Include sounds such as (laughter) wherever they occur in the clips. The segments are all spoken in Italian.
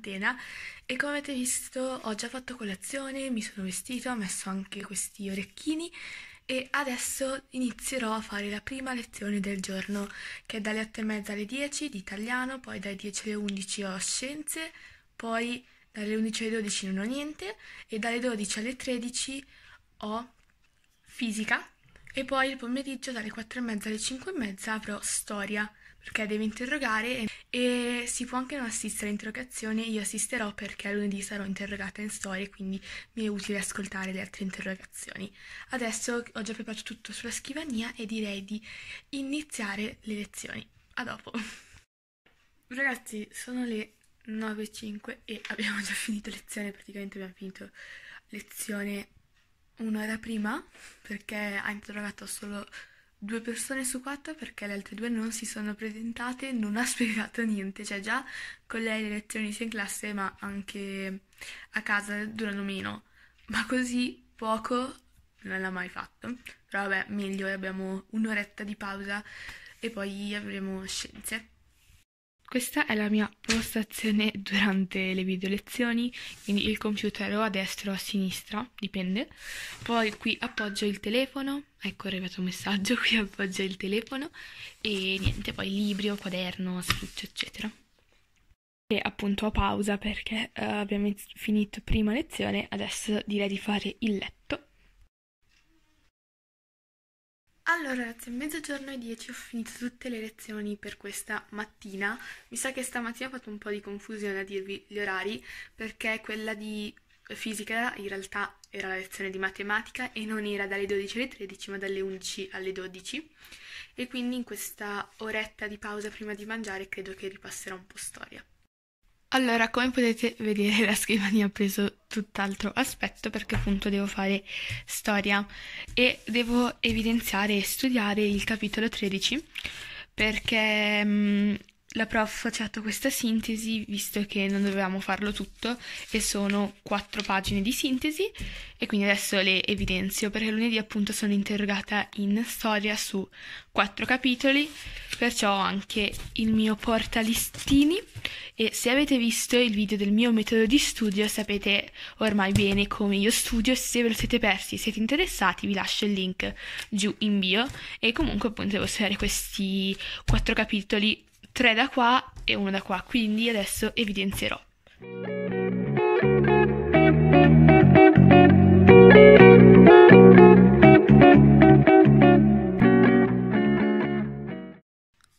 quarantena e come avete visto ho già fatto colazione, mi sono vestita, ho messo anche questi orecchini e adesso inizierò a fare la prima lezione del giorno che è dalle 8 e mezza alle 10 di italiano, poi dalle 10 alle 11 ho scienze, poi dalle 11 alle 12 non ho niente e dalle 12 alle 13 ho fisica e poi il pomeriggio dalle 4 e mezza alle 5 e mezza avrò storia perché deve interrogare e, si può anche non assistere all'interrogazione, io assisterò perché lunedì sarò interrogata in storia, quindi mi è utile ascoltare le altre interrogazioni. Adesso ho già preparato tutto sulla scrivania e direi di iniziare le lezioni. A dopo. Ragazzi, sono le 9.05 e abbiamo già finito lezione, praticamente abbiamo finito lezione un'ora prima perché ha interrogato solo due persone su quattro perché le altre due non si sono presentate, non ha (laughs) spiegato niente, cioè già con lei le lezioni sia in classe ma anche a casa durano meno, ma così poco non l'ha mai fatto, però vabbè meglio abbiamo un'oretta di pausa e poi avremo scienze. Questa è la mia postazione durante le video lezioni, quindi il computer o a destra o a sinistra, dipende. Poi qui appoggio il telefono, ecco ho arrivato un messaggio, (laughs) qui appoggio il telefono e niente, poi libro, quaderno, spiccio, eccetera. E appunto a pausa perché uh, abbiamo finito prima lezione, adesso direi di fare il letto allora, ragazzi, a mezzogiorno e 10 ho finito tutte le lezioni per questa mattina. Mi sa che stamattina ho fatto un po' di confusione a dirvi gli orari, perché quella di fisica in realtà era la lezione di matematica e non era dalle 12 alle 13, ma dalle 11 alle 12. E quindi in questa oretta di pausa prima di mangiare credo che ripasserò un po' storia. Allora, come potete vedere, la scrivania ha preso tutt'altro aspetto perché appunto devo fare storia e devo evidenziare e studiare il capitolo 13 perché mh, mm, la prof ha fatto questa sintesi, visto che non dovevamo farlo tutto, e sono quattro pagine di sintesi, e quindi adesso le evidenzio, perché lunedì appunto sono interrogata in storia su quattro capitoli, perciò ho anche il mio portalistini, e se avete visto il video del mio metodo di studio sapete ormai bene come io studio, se ve lo siete persi e siete interessati vi lascio il link giù in bio, e comunque appunto devo studiare questi quattro capitoli 3 da qua e 1 da qua, quindi adesso evidenzierò.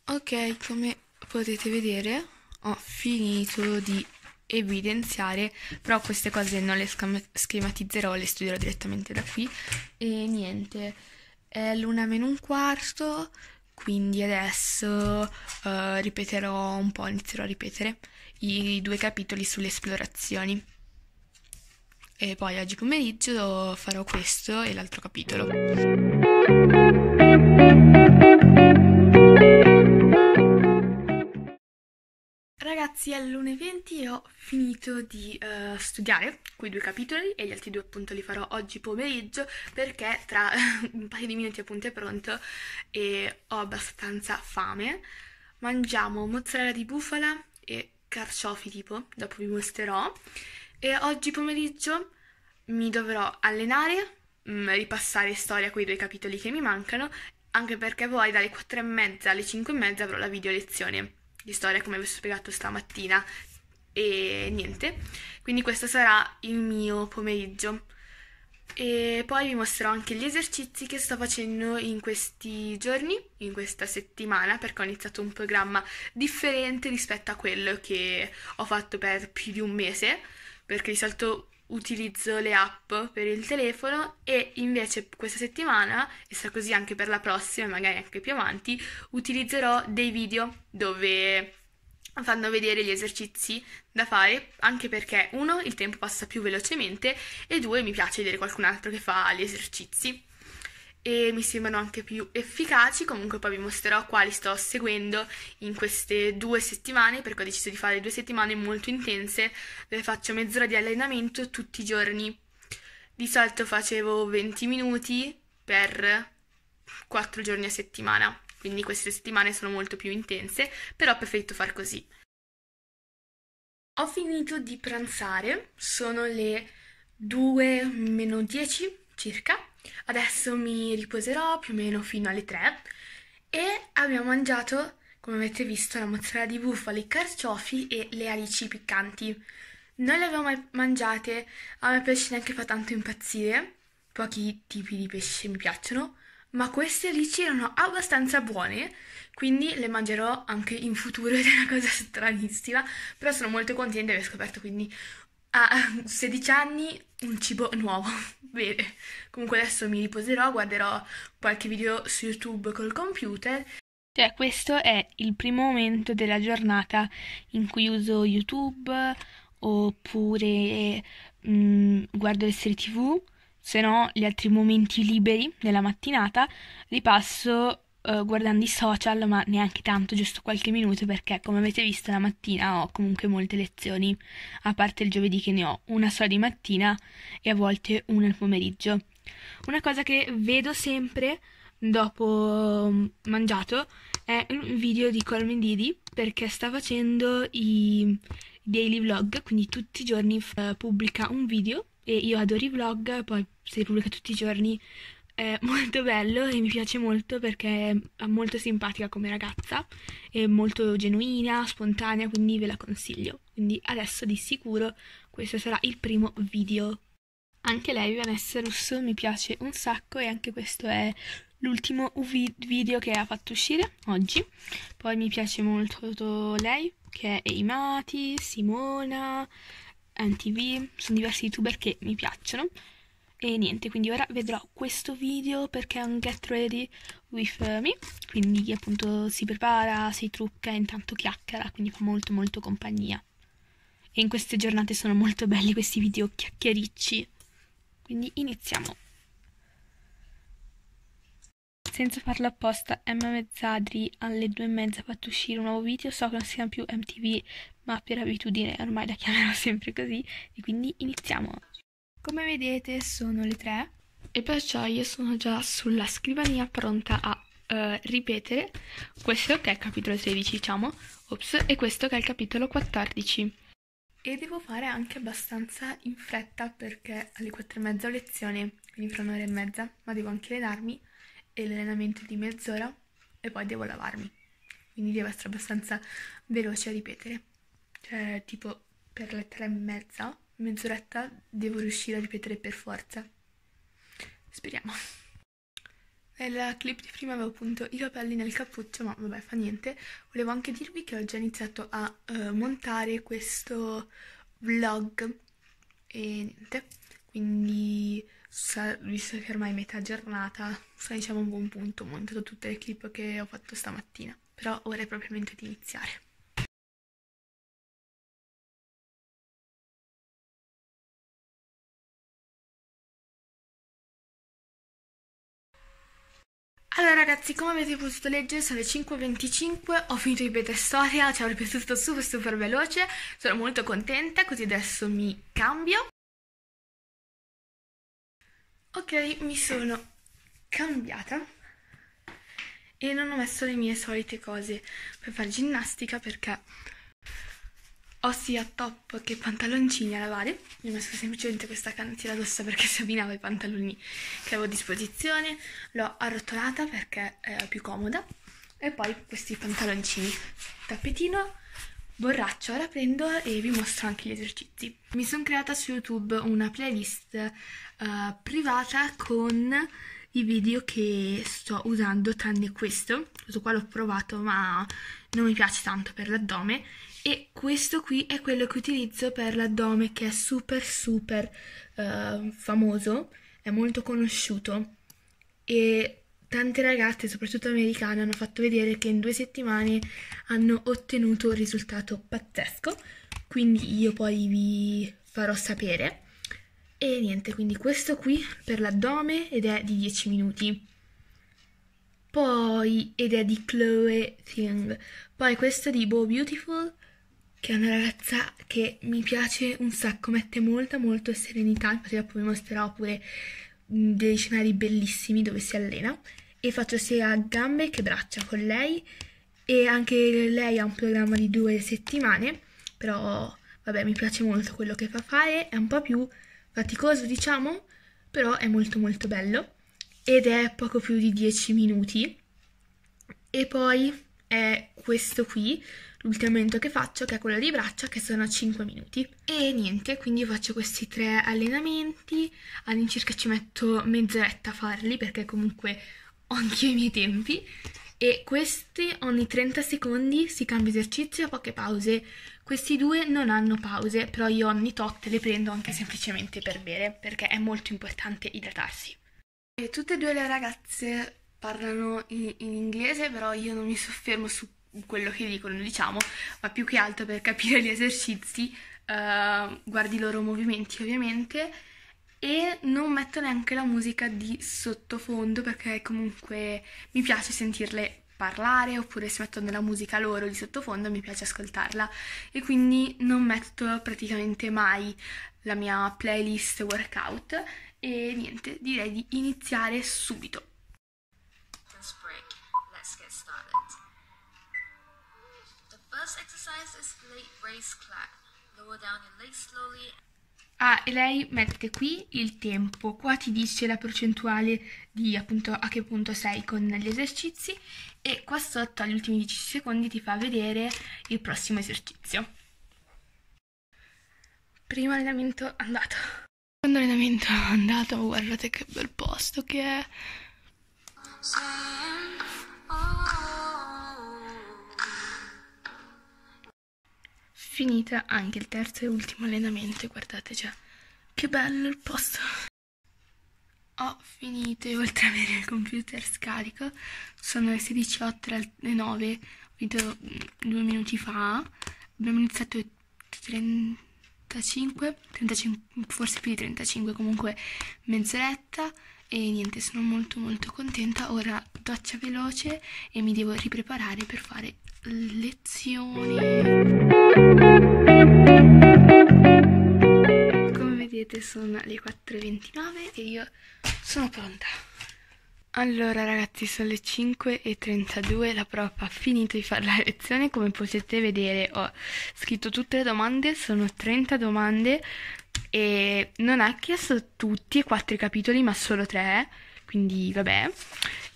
Ok, come potete vedere ho finito di evidenziare, però queste cose non le schematizzerò, le studierò direttamente da qui. E niente, è l'una meno un quarto, quindi adesso uh, ripeterò un po', inizierò a ripetere i due capitoli sulle esplorazioni. E poi oggi pomeriggio farò questo e l'altro capitolo. ragazzi, alle 1.20 ho finito di uh, studiare quei due capitoli e gli altri due appunto li farò oggi pomeriggio perché tra (laughs) un paio di minuti appunto è pronto e ho abbastanza fame. Mangiamo mozzarella di bufala e carciofi tipo, dopo vi mostrerò. E oggi pomeriggio mi dovrò allenare, mh, mm, ripassare storia quei due capitoli che mi mancano, anche perché poi dalle 4.30 alle 5.30 avrò la video lezione di storia come vi ho spiegato stamattina e niente, quindi questo sarà il mio pomeriggio. E poi vi mostrerò anche gli esercizi che sto facendo in questi giorni, in questa settimana, perché ho iniziato un programma differente rispetto a quello che ho fatto per più di un mese, perché di solito utilizzo le app per il telefono e invece questa settimana, e sarà così anche per la prossima, e magari anche più avanti, utilizzerò dei video dove fanno vedere gli esercizi da fare, anche perché uno, il tempo passa più velocemente e due, mi piace vedere qualcun altro che fa gli esercizi e mi sembrano anche più efficaci, comunque poi vi mostrerò quali sto seguendo in queste due settimane perché ho deciso di fare due settimane molto intense dove faccio mezz'ora di allenamento tutti i giorni. Di solito facevo 20 minuti per 4 giorni a settimana, quindi queste settimane sono molto più intense, però ho preferito far così. Ho finito di pranzare, sono le 2 meno 10 circa Adesso mi riposerò più o meno fino alle 3 e abbiamo mangiato, come avete visto, la mozzarella di bufala, i carciofi e le alici piccanti. Non le avevo mai mangiate, a me pesce neanche fa tanto impazzire, pochi tipi di pesce mi piacciono, ma queste alici erano abbastanza buone, quindi le mangerò anche in futuro ed è una cosa stranissima, però sono molto contenta di aver scoperto quindi a 16 anni un cibo nuovo. (laughs) Bene, comunque adesso mi riposerò, guarderò qualche video su YouTube col computer. Cioè, questo è il primo momento della giornata in cui uso YouTube oppure mh, mm, guardo le serie TV, se no gli altri momenti liberi della mattinata li passo eh, guardando i social, ma neanche tanto, giusto qualche minuto, perché come avete visto la mattina ho comunque molte lezioni, a parte il giovedì che ne ho una sola di mattina e a volte una al pomeriggio. Una cosa che vedo sempre dopo mm, mangiato è un video di Colmin Didi perché sta facendo i daily vlog, quindi tutti i giorni eh, pubblica un video e io adoro i vlog, poi se li pubblica tutti i giorni è (laughs) molto bello e mi piace molto perché è molto simpatica come ragazza, è molto genuina, spontanea, quindi ve la consiglio. Quindi adesso di sicuro questo sarà il primo video. Anche lei, Vanessa Russo, mi piace un sacco e anche questo è l'ultimo video che ha fatto uscire oggi. Poi mi piace molto lei, che è Eimati, Simona, NTV, sono diversi youtuber che mi piacciono e niente quindi ora vedrò questo video perché è un get ready with eh, me quindi appunto si prepara, si trucca e intanto chiacchiera quindi fa molto molto compagnia e in queste giornate sono molto belli questi video chiacchiericci quindi iniziamo senza farlo apposta, Emma Mezzadri alle due e mezza ha fatto uscire un nuovo video, so che non si chiama più MTV, ma per abitudine ormai la chiamerò (laughs) sempre così, e quindi iniziamo! Come vedete sono le tre e perciò io sono già sulla scrivania pronta a uh, ripetere questo che è il capitolo 16 diciamo, ops, e questo che è il capitolo 14. E devo fare anche abbastanza in fretta perché alle 4 e mezza ho lezione, quindi fra un'ora e mezza, ma devo anche allenarmi e l'allenamento è di mezz'ora e poi devo lavarmi. Quindi devo essere abbastanza veloce a ripetere. Cioè, tipo per le tre e mezza mezz'oretta devo riuscire a ripetere per forza. Speriamo. Nella clip di prima avevo appunto i capelli nel cappuccio, ma vabbè, fa niente. Volevo anche dirvi che ho già iniziato a uh, montare questo vlog e niente. Quindi, sa, visto che ormai è metà giornata, sta diciamo a un buon punto. Ho montato tutte le clip che ho fatto stamattina, però ora è propriamente di iniziare. Allora ragazzi, come avete potuto leggere sono le 5.25, ho finito di vedere storia, ci avrei piaciuto super super veloce, sono molto contenta, così adesso mi cambio. Ok, mi sono cambiata e non ho messo le mie solite cose per fare ginnastica perché ho sia top che pantaloncini a lavare. mi ho messo semplicemente questa canzina rossa perché (laughs) si abbinava ai pantaloni che avevo a disposizione, l'ho arrotolata perché è più comoda e poi questi pantaloncini, tappetino, borraccio, ora prendo e vi mostro anche gli esercizi. Mi sono creata su YouTube una playlist uh, privata con i video che sto usando tranne questo, questo qua l'ho provato ma non mi piace tanto per l'addome e questo qui è quello che utilizzo per l'addome che è super super uh, famoso, è molto conosciuto e tante ragazze, soprattutto americane, hanno fatto vedere che in due settimane hanno ottenuto un risultato pazzesco, quindi io poi vi farò sapere. E niente, quindi questo qui per l'addome ed è di 10 minuti. Poi, ed è di Chloe Thing. Poi questo di Bo Beautiful che è una ragazza che mi piace un sacco, mette molta molta serenità, infatti dopo vi mostrerò pure mm, dei scenari bellissimi dove si allena e faccio sia gambe che braccia con lei e anche lei ha un programma di due settimane, però vabbè mi piace molto quello che fa fare, è un po' più faticoso diciamo, però è molto molto bello ed è poco più di 10 minuti e poi è questo qui l'ultimo allenamento che faccio che è quello di braccia che sono 5 minuti e niente quindi faccio questi tre allenamenti all'incirca ci metto mezz'oretta a farli perché comunque ho anche i miei tempi e questi ogni 30 secondi si cambia esercizio a poche pause questi due non hanno pause però io ogni tot le prendo anche semplicemente per bere perché è molto importante idratarsi e tutte e due le ragazze parlano in, in inglese però io non mi soffermo su quello che dicono, diciamo, ma più che altro per capire gli esercizi, eh, guardi i loro movimenti ovviamente e non metto neanche la musica di sottofondo perché comunque mi piace sentirle parlare oppure se metto nella musica loro di sottofondo mi piace ascoltarla e quindi non metto praticamente mai la mia playlist workout e niente, direi di iniziare subito. first exercise is late race clock. Lower down your legs slowly. Ah, e lei mette qui il tempo, qua ti dice la percentuale di appunto a che punto sei con gli esercizi e qua sotto agli ultimi 10 secondi ti fa vedere il prossimo esercizio. Primo allenamento andato. Secondo allenamento andato, guardate che bel posto che è. finita anche il terzo e ultimo allenamento. Guardate già, che bello il posto! Ho finito e oltre ad avere il computer scarico, sono le 16.08 alle 9, ho finito mm, due minuti fa, abbiamo iniziato 35, 35 forse più di 35 comunque mezz'oretta e niente sono molto molto contenta, ora doccia veloce e mi devo ripreparare per fare lezioni. Come vedete sono le 4.29 e io sono pronta. Allora ragazzi sono le 5.32, la prof ha finito di fare la lezione, come potete vedere ho scritto tutte le domande, sono 30 domande e non ha chiesto tutti e quattro i capitoli ma solo tre quindi vabbè.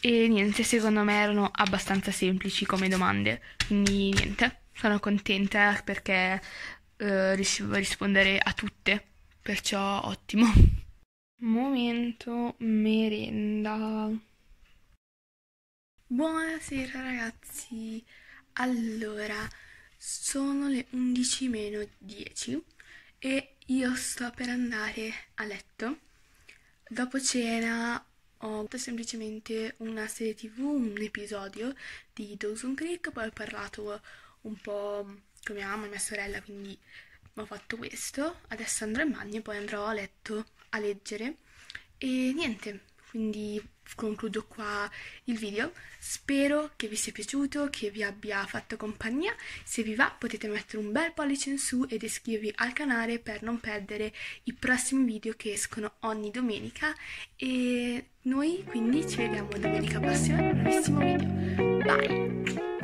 E niente, secondo me erano abbastanza semplici come domande, quindi niente, sono contenta perché eh, riuscivo a rispondere a tutte, perciò ottimo. (laughs) Momento merenda. Buonasera ragazzi, allora sono le 11 meno 10 e io sto per andare a letto. Dopo cena ho avuto semplicemente una serie tv, un episodio di Dawson Creek, poi ho parlato un po' con mia mamma e mia sorella, quindi ho fatto questo. Adesso andrò in bagno e poi andrò a letto a leggere. E niente, quindi concludo qua il video spero che vi sia piaciuto che vi abbia fatto compagnia se vi va potete mettere un bel pollice in su ed iscrivervi al canale per non perdere i prossimi video che escono ogni domenica e noi quindi ci vediamo domenica prossima in un nuovissimo video bye